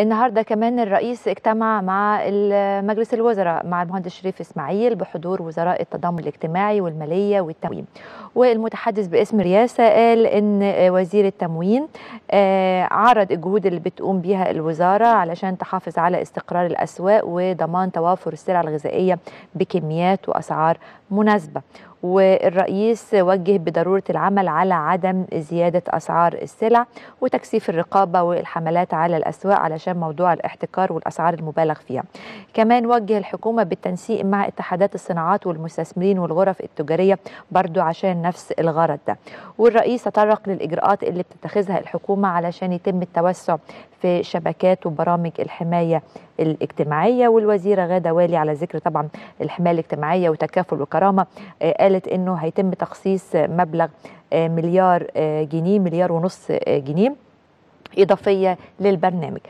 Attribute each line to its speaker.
Speaker 1: النهارده كمان الرئيس اجتمع مع مجلس الوزراء مع المهندس شريف اسماعيل بحضور وزراء التضامن الاجتماعي والماليه والتموين والمتحدث باسم رياسه قال ان وزير التموين آه، عرض الجهود اللي بتقوم بها الوزاره علشان تحافظ على استقرار الاسواق وضمان توافر السلع الغذائيه بكميات واسعار مناسبه والرئيس وجه بضرورة العمل على عدم زيادة أسعار السلع وتكثيف الرقابة والحملات على الأسواق علشان موضوع الاحتكار والأسعار المبالغ فيها كمان وجه الحكومة بالتنسيق مع اتحادات الصناعات والمستثمرين والغرف التجارية برضو عشان نفس الغرض ده والرئيس تطرق للإجراءات اللي بتتخذها الحكومة علشان يتم التوسع في شبكات وبرامج الحماية الاجتماعية والوزيرة غادة والي على ذكر طبعا الحماية الاجتماعية وتكافل وكرامة قال آه، قالت انه هيتم تخصيص مبلغ آه، مليار آه، جنيه مليار ونص آه، جنيه اضافيه للبرنامج